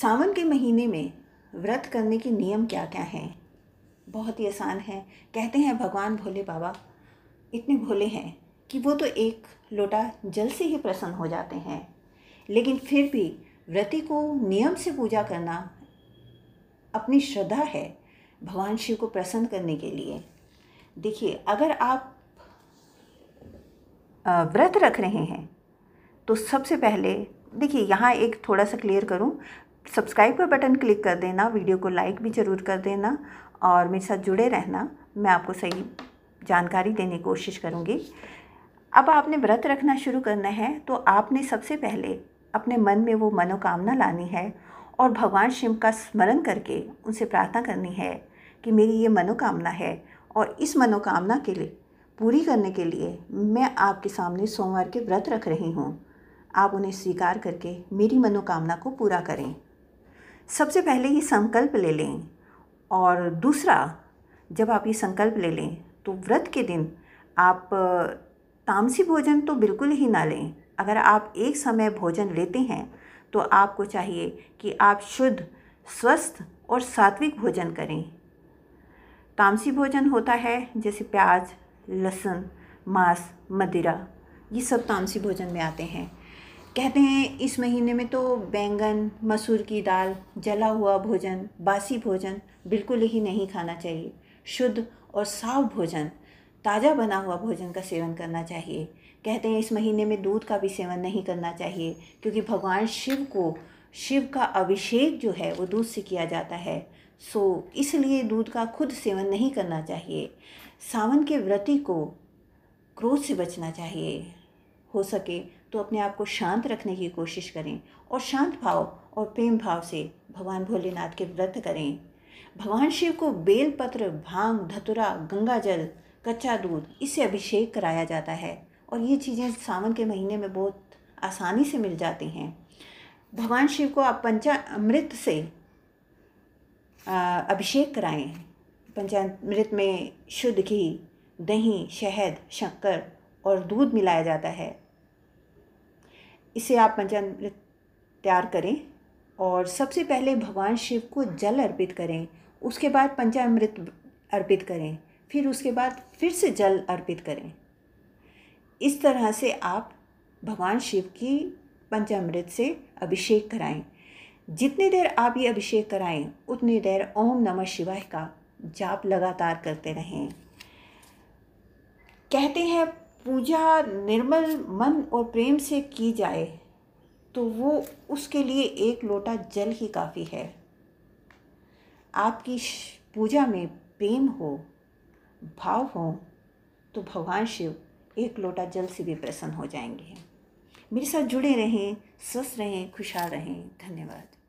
सावन के महीने में व्रत करने के नियम क्या क्या हैं बहुत ही आसान है कहते हैं भगवान भोले बाबा इतने भोले हैं कि वो तो एक लोटा जल से ही प्रसन्न हो जाते हैं लेकिन फिर भी व्रति को नियम से पूजा करना अपनी श्रद्धा है भगवान शिव को प्रसन्न करने के लिए देखिए अगर आप व्रत रख रहे हैं तो सबसे पहले देखिए यहाँ एक थोड़ा सा क्लियर करूँ सब्सक्राइब का बटन क्लिक कर देना वीडियो को लाइक भी ज़रूर कर देना और मेरे साथ जुड़े रहना मैं आपको सही जानकारी देने की कोशिश करूँगी अब आपने व्रत रखना शुरू करना है तो आपने सबसे पहले अपने मन में वो मनोकामना लानी है और भगवान शिव का स्मरण करके उनसे प्रार्थना करनी है कि मेरी ये मनोकामना है और इस मनोकामना के लिए पूरी करने के लिए मैं आपके सामने सोमवार के व्रत रख रही हूँ आप उन्हें स्वीकार करके मेरी मनोकामना को पूरा करें सबसे पहले ये संकल्प ले लें और दूसरा जब आप ये संकल्प ले लें तो व्रत के दिन आप तामसी भोजन तो बिल्कुल ही ना लें अगर आप एक समय भोजन लेते हैं तो आपको चाहिए कि आप शुद्ध स्वस्थ और सात्विक भोजन करें तामसी भोजन होता है जैसे प्याज लहसुन मांस मदिरा ये सब तामसी भोजन में आते हैं कहते हैं इस महीने में तो बैंगन मसूर की दाल जला हुआ भोजन बासी भोजन बिल्कुल ही नहीं खाना चाहिए शुद्ध और साफ भोजन ताज़ा बना हुआ भोजन का सेवन करना चाहिए कहते हैं इस महीने में दूध का भी सेवन नहीं करना चाहिए क्योंकि भगवान शिव को शिव का अभिषेक जो है वो दूध से किया जाता है सो इसलिए दूध का खुद सेवन नहीं करना चाहिए सावन के व्रति को क्रोध से बचना चाहिए हो सके तो अपने आप को शांत रखने की कोशिश करें और शांत भाव और प्रेम भाव से भगवान भोलेनाथ के व्रत करें भगवान शिव को बेलपत्र भांग धतुरा गंगा जल कच्चा दूध इससे अभिषेक कराया जाता है और ये चीज़ें सावन के महीने में बहुत आसानी से मिल जाती हैं भगवान शिव को आप पंचा अमृत से अभिषेक कराएं पंचामृत में शुद्ध घी दही शहद शक्कर और दूध मिलाया जाता है इसे आप पंचामृत तैयार करें और सबसे पहले भगवान शिव को जल अर्पित करें उसके बाद पंचामृत अर्पित करें फिर उसके बाद फिर से जल अर्पित करें इस तरह से आप भगवान शिव की पंचामृत से अभिषेक कराएं जितनी देर आप ये अभिषेक कराएं उतनी देर ओम नमः शिवाय का जाप लगातार करते रहें कहते हैं पूजा निर्मल मन और प्रेम से की जाए तो वो उसके लिए एक लोटा जल ही काफ़ी है आपकी पूजा में प्रेम हो भाव हो तो भगवान शिव एक लोटा जल से भी प्रसन्न हो जाएंगे मेरे साथ जुड़े रहें स्वस्थ रहें खुशहाल रहें धन्यवाद